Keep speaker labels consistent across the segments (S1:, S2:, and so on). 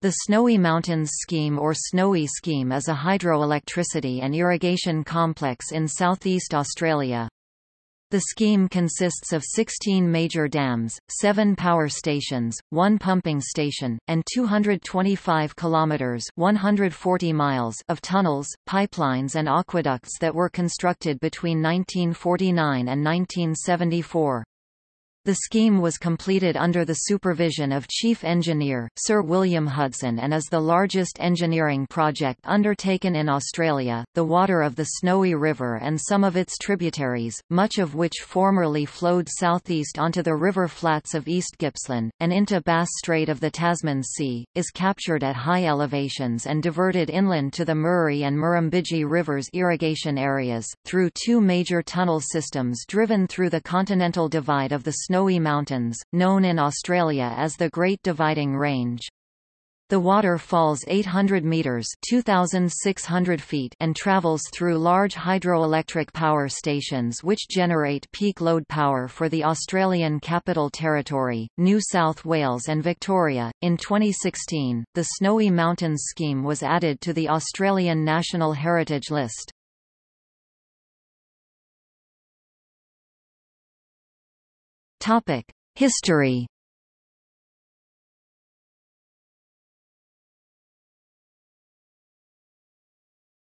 S1: The Snowy Mountains Scheme or Snowy Scheme is a hydroelectricity and irrigation complex in southeast Australia. The scheme consists of 16 major dams, 7 power stations, 1 pumping station, and 225 kilometres 140 miles of tunnels, pipelines and aqueducts that were constructed between 1949 and 1974. The scheme was completed under the supervision of Chief Engineer, Sir William Hudson and is the largest engineering project undertaken in Australia. The water of the Snowy River and some of its tributaries, much of which formerly flowed southeast onto the river flats of East Gippsland, and into Bass Strait of the Tasman Sea, is captured at high elevations and diverted inland to the Murray and Murrumbidgee Rivers irrigation areas, through two major tunnel systems driven through the continental divide of the Snowy snowy mountains, known in Australia as the Great Dividing Range. The water falls 800 meters (2600 feet) and travels through large hydroelectric power stations which generate peak load power for the Australian Capital Territory, New South Wales and Victoria. In 2016, the Snowy Mountains scheme was added to the Australian National Heritage
S2: List. Topic: History.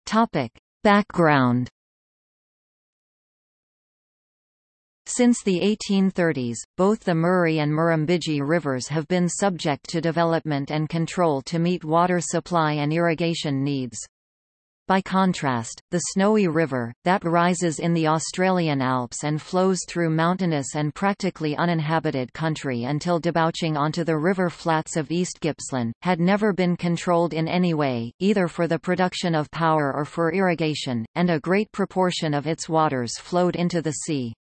S2: Topic:
S1: Background. Since the 1830s, both the Murray and Murrumbidgee rivers have been subject to development and control to meet water supply and irrigation needs. By contrast, the Snowy River, that rises in the Australian Alps and flows through mountainous and practically uninhabited country until debouching onto the river flats of East Gippsland, had never been controlled in any way, either for the production of power or for irrigation, and a great proportion of its waters flowed into the sea.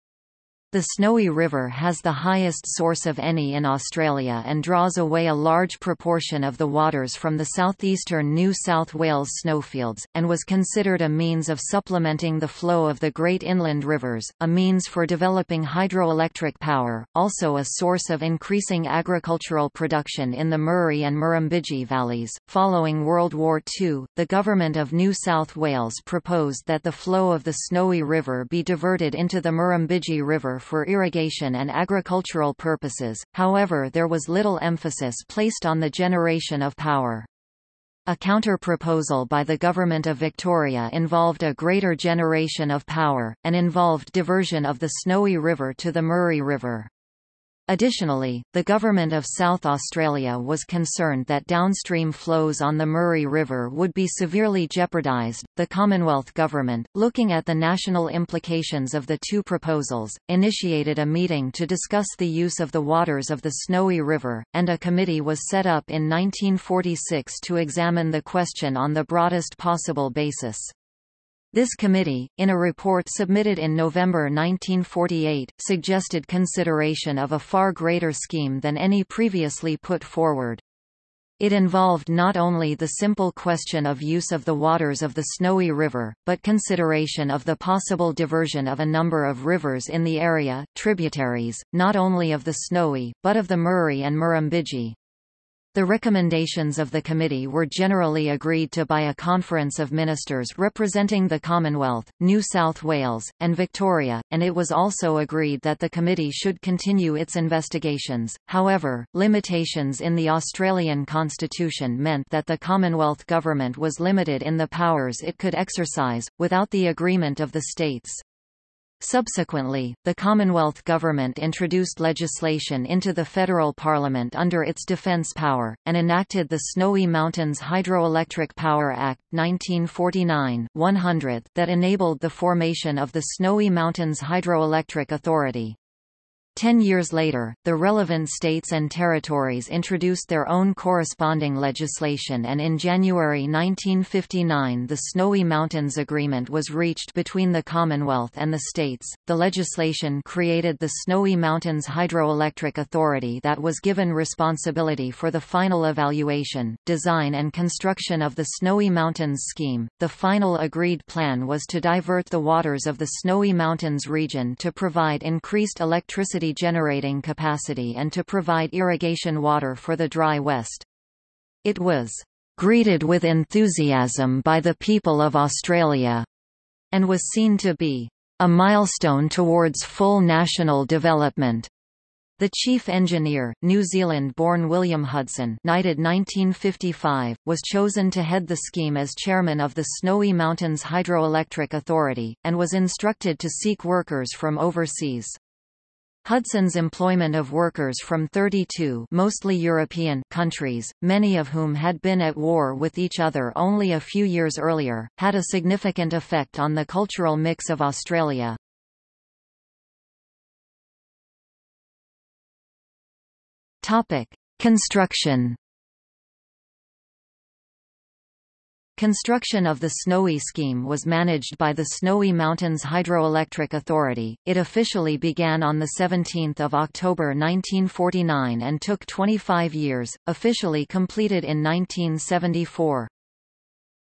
S1: The Snowy River has the highest source of any in Australia and draws away a large proportion of the waters from the southeastern New South Wales snowfields, and was considered a means of supplementing the flow of the great inland rivers, a means for developing hydroelectric power, also a source of increasing agricultural production in the Murray and Murrumbidgee valleys. Following World War II, the government of New South Wales proposed that the flow of the Snowy River be diverted into the Murrumbidgee River for irrigation and agricultural purposes, however there was little emphasis placed on the generation of power. A counter-proposal by the Government of Victoria involved a greater generation of power, and involved diversion of the Snowy River to the Murray River. Additionally, the Government of South Australia was concerned that downstream flows on the Murray River would be severely jeopardised. The Commonwealth Government, looking at the national implications of the two proposals, initiated a meeting to discuss the use of the waters of the Snowy River, and a committee was set up in 1946 to examine the question on the broadest possible basis. This committee, in a report submitted in November 1948, suggested consideration of a far greater scheme than any previously put forward. It involved not only the simple question of use of the waters of the Snowy River, but consideration of the possible diversion of a number of rivers in the area, tributaries, not only of the Snowy, but of the Murray and Murrumbidgee. The recommendations of the committee were generally agreed to by a conference of ministers representing the Commonwealth, New South Wales, and Victoria, and it was also agreed that the committee should continue its investigations. However, limitations in the Australian constitution meant that the Commonwealth government was limited in the powers it could exercise, without the agreement of the states. Subsequently, the Commonwealth government introduced legislation into the federal parliament under its defence power, and enacted the Snowy Mountains Hydroelectric Power Act 1949 that enabled the formation of the Snowy Mountains Hydroelectric Authority. Ten years later, the relevant states and territories introduced their own corresponding legislation and in January 1959 the Snowy Mountains Agreement was reached between the Commonwealth and the states. The legislation created the Snowy Mountains Hydroelectric Authority that was given responsibility for the final evaluation, design and construction of the Snowy Mountains scheme. The final agreed plan was to divert the waters of the Snowy Mountains region to provide increased electricity generating capacity and to provide irrigation water for the dry West. It was greeted with enthusiasm by the people of Australia, and was seen to be a milestone towards full national development. The chief engineer, New Zealand-born William Hudson knighted 1955, was chosen to head the scheme as chairman of the Snowy Mountains Hydroelectric Authority, and was instructed to seek workers from overseas. Hudson's employment of workers from 32 mostly European countries, many of whom had been at war with each other only a few years earlier, had a significant effect on the cultural mix of Australia.
S2: Construction
S1: Construction of the Snowy Scheme was managed by the Snowy Mountains Hydroelectric Authority. It officially began on 17 October 1949 and took 25 years, officially completed in 1974.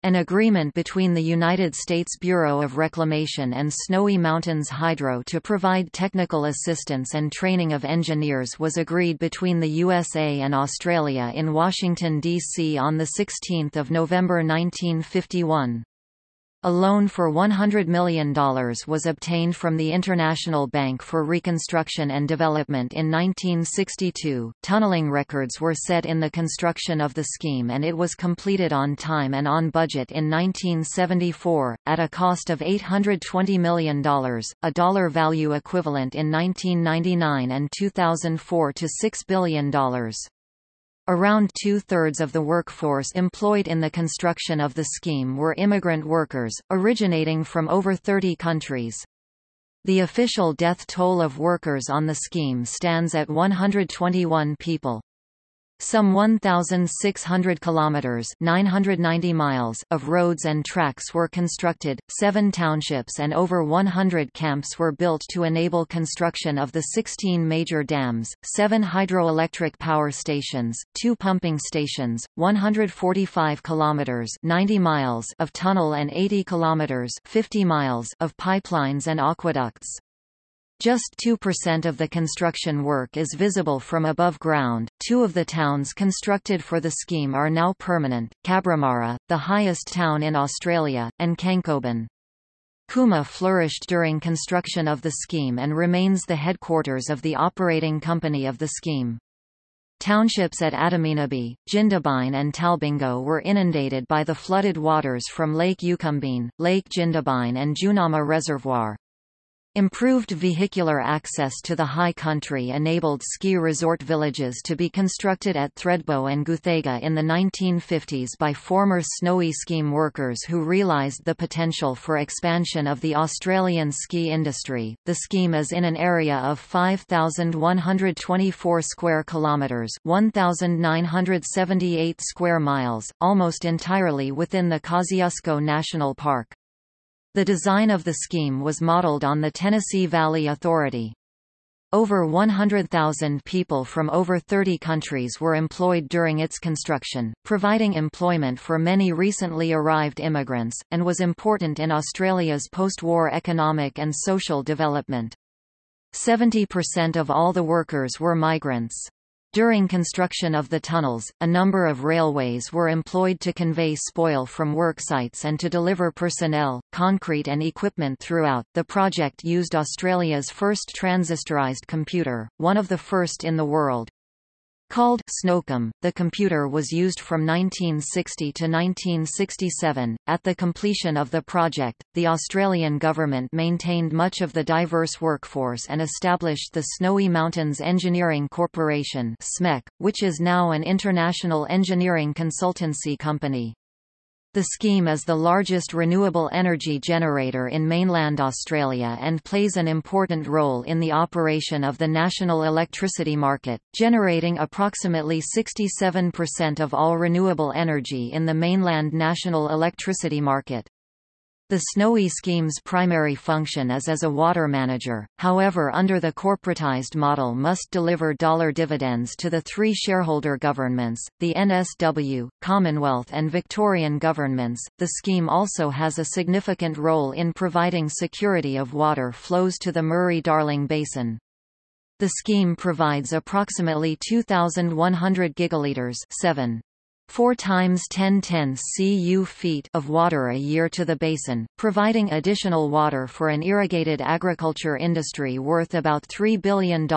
S1: An agreement between the United States Bureau of Reclamation and Snowy Mountains Hydro to provide technical assistance and training of engineers was agreed between the USA and Australia in Washington, D.C. on 16 November 1951. A loan for $100 million was obtained from the International Bank for Reconstruction and Development in 1962. Tunneling records were set in the construction of the scheme and it was completed on time and on budget in 1974, at a cost of $820 million, a dollar value equivalent in 1999 and 2004 to $6 billion. Around two-thirds of the workforce employed in the construction of the scheme were immigrant workers, originating from over 30 countries. The official death toll of workers on the scheme stands at 121 people. Some 1,600 kilometers (990 miles) of roads and tracks were constructed. Seven townships and over 100 camps were built to enable construction of the 16 major dams, seven hydroelectric power stations, two pumping stations, 145 kilometers (90 miles) of tunnel and 80 kilometers (50 miles) of pipelines and aqueducts. Just 2% of the construction work is visible from above ground. Two of the towns constructed for the scheme are now permanent Cabramara, the highest town in Australia, and Kankoban. Kuma flourished during construction of the scheme and remains the headquarters of the operating company of the scheme. Townships at Adaminaby, Jindabine and Talbingo were inundated by the flooded waters from Lake Yukumbine, Lake Jindabine and Junama Reservoir, Improved vehicular access to the high country enabled ski resort villages to be constructed at Threadbo and Guthega in the 1950s by former snowy scheme workers who realized the potential for expansion of the Australian ski industry. The scheme is in an area of 5124 square kilometers, 1978 square miles, almost entirely within the Kosciuszko National Park. The design of the scheme was modeled on the Tennessee Valley Authority. Over 100,000 people from over 30 countries were employed during its construction, providing employment for many recently arrived immigrants, and was important in Australia's post-war economic and social development. 70% of all the workers were migrants. During construction of the tunnels, a number of railways were employed to convey spoil from work sites and to deliver personnel, concrete and equipment throughout. The project used Australia's first transistorised computer, one of the first in the world, Called Snowcom, the computer was used from 1960 to 1967. At the completion of the project, the Australian government maintained much of the diverse workforce and established the Snowy Mountains Engineering Corporation, SMEC, which is now an international engineering consultancy company. The scheme is the largest renewable energy generator in mainland Australia and plays an important role in the operation of the national electricity market, generating approximately 67% of all renewable energy in the mainland national electricity market. The Snowy Scheme's primary function is as a water manager, however under the corporatized model must deliver dollar dividends to the three shareholder governments, the NSW, Commonwealth and Victorian governments. The scheme also has a significant role in providing security of water flows to the Murray-Darling Basin. The scheme provides approximately 2,100 gigalitres. 7 4 times 1010 cu feet of water a year to the basin, providing additional water for an irrigated agriculture industry worth about $3 billion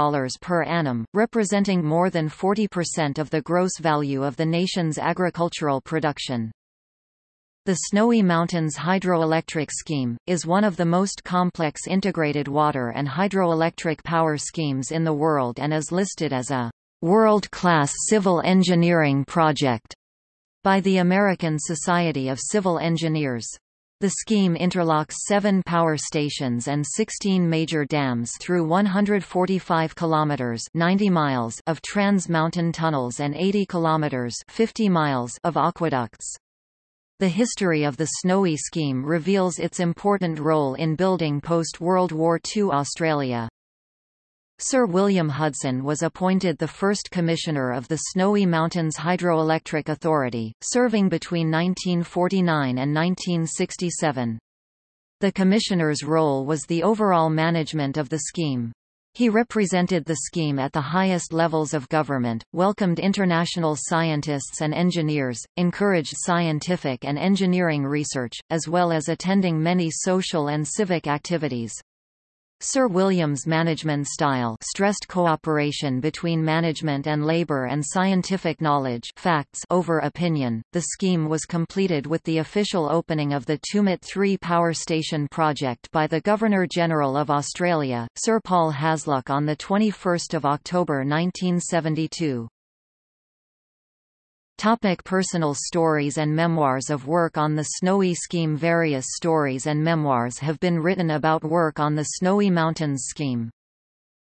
S1: per annum, representing more than 40% of the gross value of the nation's agricultural production. The Snowy Mountains Hydroelectric Scheme, is one of the most complex integrated water and hydroelectric power schemes in the world and is listed as a world-class civil engineering project by the American Society of Civil Engineers. The scheme interlocks seven power stations and 16 major dams through 145 kilometers (90 miles) of trans-mountain tunnels and 80 kilometers (50 miles) of aqueducts. The history of the Snowy scheme reveals its important role in building post-World War II Australia. Sir William Hudson was appointed the first commissioner of the Snowy Mountains Hydroelectric Authority, serving between 1949 and 1967. The commissioner's role was the overall management of the scheme. He represented the scheme at the highest levels of government, welcomed international scientists and engineers, encouraged scientific and engineering research, as well as attending many social and civic activities. Sir William's management style stressed cooperation between management and labour and scientific knowledge facts over opinion. The scheme was completed with the official opening of the Tumut 3 power station project by the Governor-General of Australia, Sir Paul Hasluck on 21 October 1972. Topic personal stories and memoirs of work on the Snowy Scheme Various stories and memoirs have been written about work on the Snowy Mountains Scheme.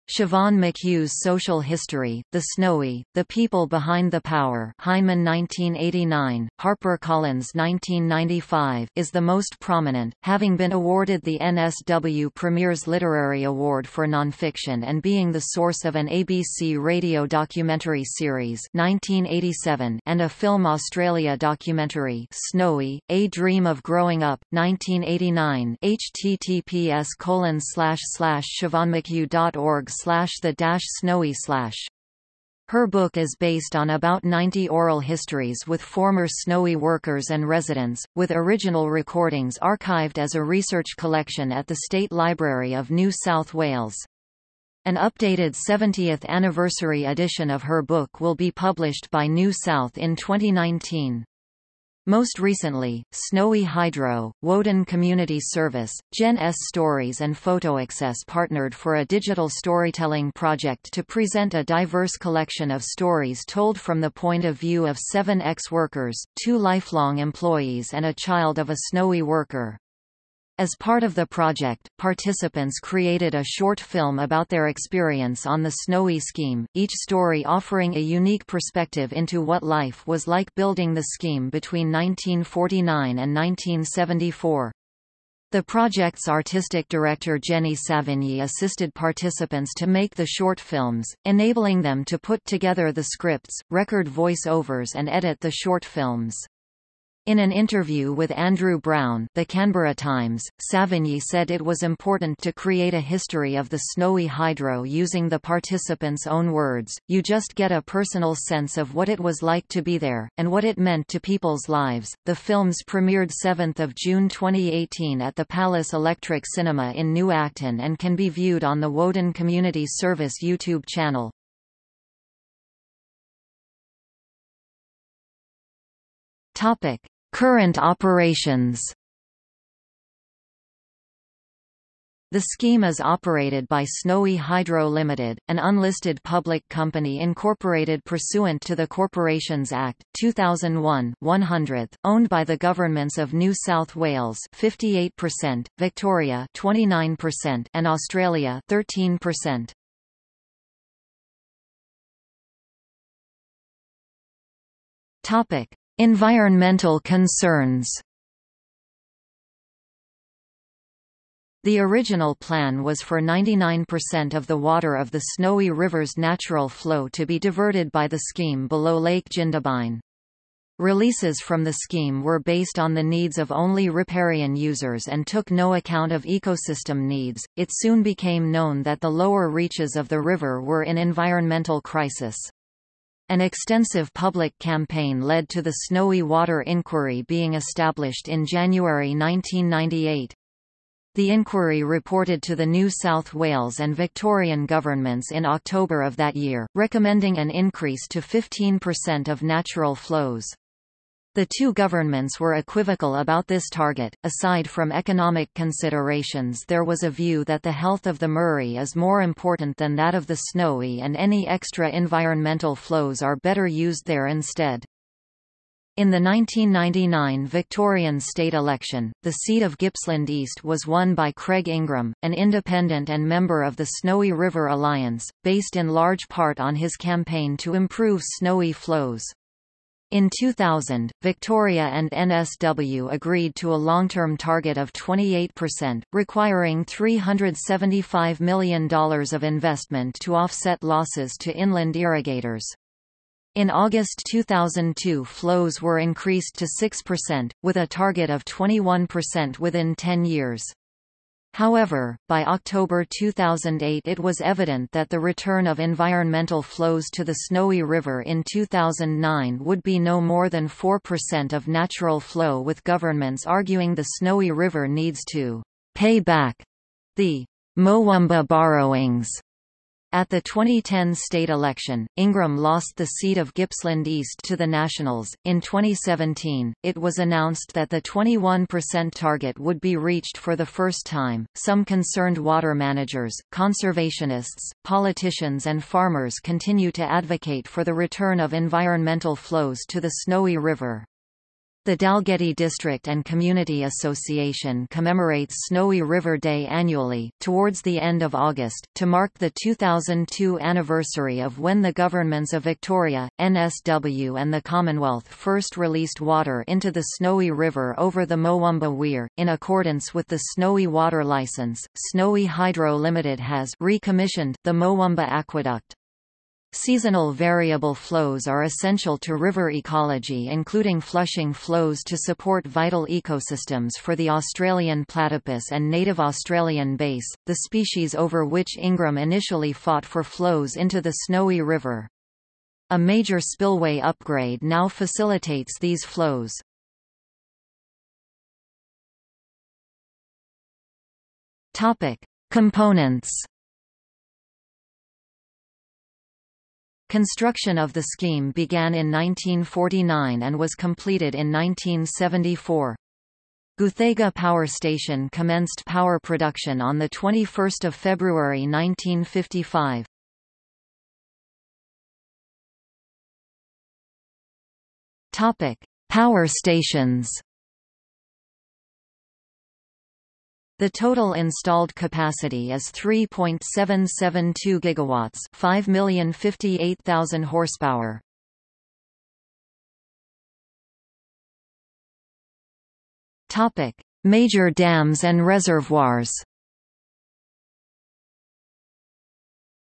S1: Siobhan McHugh's Social History, The Snowy, The People Behind the Power Hyman 1989, HarperCollins 1995 is the most prominent, having been awarded the NSW Premier's Literary Award for Nonfiction and being the source of an ABC radio documentary series 1987 and a Film Australia documentary Snowy, A Dream of Growing Up, 1989 https colon slash slash siobhanmchugh.org slash the dash snowy slash. Her book is based on about 90 oral histories with former snowy workers and residents, with original recordings archived as a research collection at the State Library of New South Wales. An updated 70th anniversary edition of her book will be published by New South in 2019. Most recently, Snowy Hydro, Woden Community Service, Gen S Stories and PhotoAccess partnered for a digital storytelling project to present a diverse collection of stories told from the point of view of seven ex-workers, two lifelong employees and a child of a snowy worker. As part of the project, participants created a short film about their experience on the Snowy Scheme, each story offering a unique perspective into what life was like building the scheme between 1949 and 1974. The project's artistic director Jenny Savigny assisted participants to make the short films, enabling them to put together the scripts, record voice-overs and edit the short films. In an interview with Andrew Brown the Canberra Times, Savigny said it was important to create a history of the snowy hydro using the participants' own words, you just get a personal sense of what it was like to be there, and what it meant to people's lives. The films premiered 7 June 2018 at the Palace Electric Cinema in New Acton and can be viewed on the Woden Community Service
S2: YouTube channel. Topic. Current operations
S1: The scheme is operated by Snowy Hydro Limited, an unlisted public company incorporated pursuant to the Corporations Act 2001 100th, owned by the governments of New South Wales 58%, Victoria 29% and Australia 13%.
S2: Topic: Environmental
S1: concerns The original plan was for 99% of the water of the Snowy River's natural flow to be diverted by the scheme below Lake Jindabine. Releases from the scheme were based on the needs of only riparian users and took no account of ecosystem needs. It soon became known that the lower reaches of the river were in environmental crisis. An extensive public campaign led to the Snowy Water Inquiry being established in January 1998. The inquiry reported to the New South Wales and Victorian governments in October of that year, recommending an increase to 15% of natural flows. The two governments were equivocal about this target. Aside from economic considerations, there was a view that the health of the Murray is more important than that of the Snowy, and any extra environmental flows are better used there instead. In the 1999 Victorian state election, the seat of Gippsland East was won by Craig Ingram, an independent and member of the Snowy River Alliance, based in large part on his campaign to improve snowy flows. In 2000, Victoria and NSW agreed to a long-term target of 28%, requiring $375 million of investment to offset losses to inland irrigators. In August 2002 flows were increased to 6%, with a target of 21% within 10 years. However, by October 2008 it was evident that the return of environmental flows to the Snowy River in 2009 would be no more than 4% of natural flow with governments arguing the Snowy River needs to pay back the Moamba borrowings at the 2010 state election, Ingram lost the seat of Gippsland East to the Nationals. In 2017, it was announced that the 21% target would be reached for the first time. Some concerned water managers, conservationists, politicians, and farmers continue to advocate for the return of environmental flows to the Snowy River. The Dalgety District and Community Association commemorates Snowy River Day annually, towards the end of August, to mark the 2002 anniversary of when the governments of Victoria, NSW and the Commonwealth first released water into the Snowy River over the Moomba Weir, in accordance with the Snowy Water Licence, Snowy Hydro Limited has recommissioned the Moomba Aqueduct. Seasonal variable flows are essential to river ecology including flushing flows to support vital ecosystems for the Australian platypus and native Australian bass, the species over which Ingram initially fought for flows into the Snowy River. A major spillway upgrade now facilitates
S2: these flows. Components
S1: Construction of the scheme began in 1949 and was completed in 1974. Guthega Power Station commenced power production on 21 February 1955. Power stations The total installed capacity is 3.772 gigawatts, 5,058,000 horsepower.
S2: Topic: Major dams and
S1: reservoirs.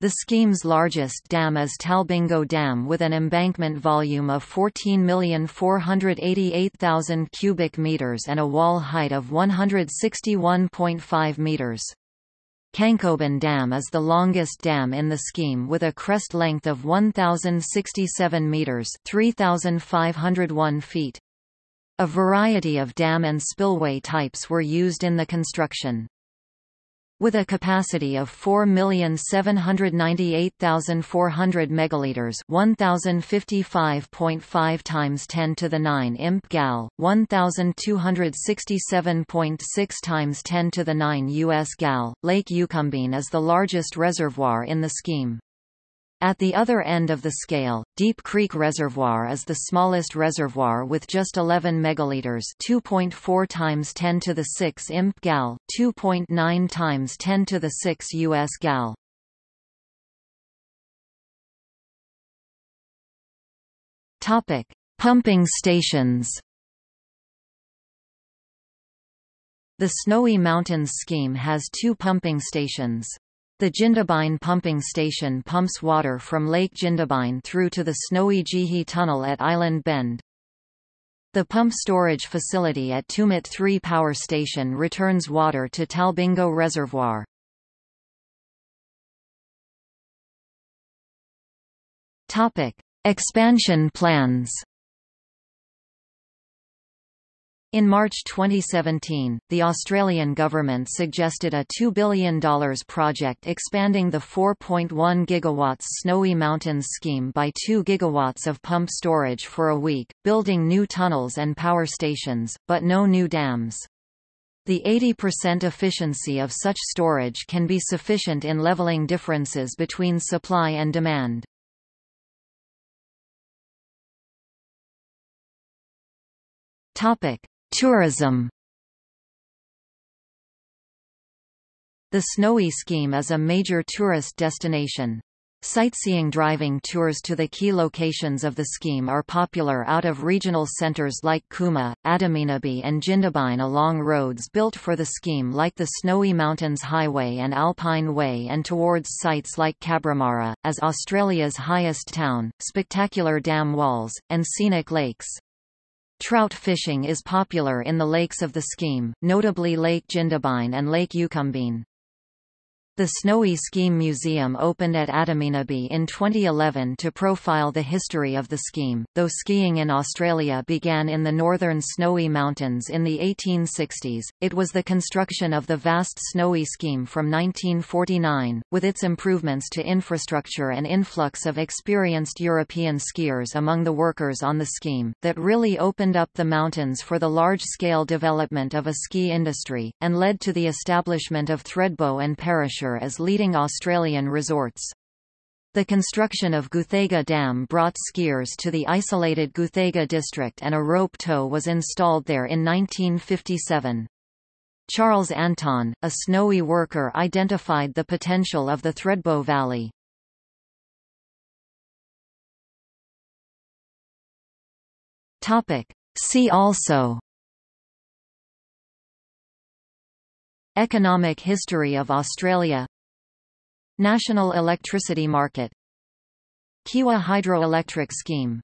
S1: The scheme's largest dam is Talbingo Dam with an embankment volume of 14,488,000 cubic meters and a wall height of 161.5 meters. Kankoban Dam is the longest dam in the scheme with a crest length of 1,067 meters 3,501 feet. A variety of dam and spillway types were used in the construction with a capacity of 4,798,400 megaliters, 1055.5 times 10 to the 9 imp gal, 1267.6 times 10 to the 9 US gal. Lake Yucumbene is the largest reservoir in the scheme. At the other end of the scale, Deep Creek Reservoir is the smallest reservoir with just 11 megaliters, 2.4 times 10 to the 6 imp gal, 2.9 times 10 to the 6 US gal.
S2: Topic: Pumping
S1: stations. The Snowy Mountains scheme has two pumping stations. The Jindabine pumping station pumps water from Lake Jindabine through to the snowy Jihi Tunnel at Island Bend. The pump storage facility at Tumut 3 Power Station returns water
S2: to Talbingo Reservoir. Topic: Expansion plans.
S1: In March 2017, the Australian government suggested a $2 billion project expanding the 4.1 GW Snowy Mountains scheme by 2 GW of pump storage for a week, building new tunnels and power stations, but no new dams. The 80% efficiency of such storage can be sufficient in levelling differences between supply
S2: and demand. Topic. Tourism
S1: The Snowy Scheme is a major tourist destination. Sightseeing driving tours to the key locations of the scheme are popular out of regional centers like Kuma, Adaminaby and Jindabine along roads built for the scheme like the Snowy Mountains Highway and Alpine Way and towards sites like Cabramara, as Australia's highest town, spectacular dam walls, and scenic lakes. Trout fishing is popular in the lakes of the scheme, notably Lake Jindabyne and Lake Ucumbine. The Snowy Scheme Museum opened at Adaminaby in 2011 to profile the history of the scheme, though skiing in Australia began in the northern Snowy Mountains in the 1860s, it was the construction of the vast Snowy Scheme from 1949, with its improvements to infrastructure and influx of experienced European skiers among the workers on the scheme, that really opened up the mountains for the large-scale development of a ski industry, and led to the establishment of Threadbow and Parish as leading Australian resorts. The construction of Guthega Dam brought skiers to the isolated Guthega district and a rope tow was installed there in 1957. Charles Anton, a snowy worker identified the potential of the Threadbow Valley.
S2: See also Economic history of Australia National electricity market Kiwa hydroelectric scheme